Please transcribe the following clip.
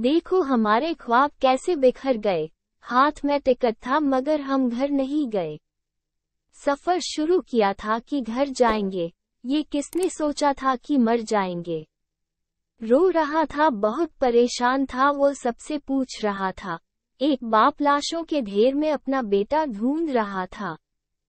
देखो हमारे ख्वाब कैसे बिखर गए हाथ में टिकट था मगर हम घर नहीं गए सफर शुरू किया था कि घर जाएंगे ये किसने सोचा था कि मर जाएंगे रो रहा था बहुत परेशान था वो सबसे पूछ रहा था एक बाप लाशों के ढेर में अपना बेटा ढूंढ रहा था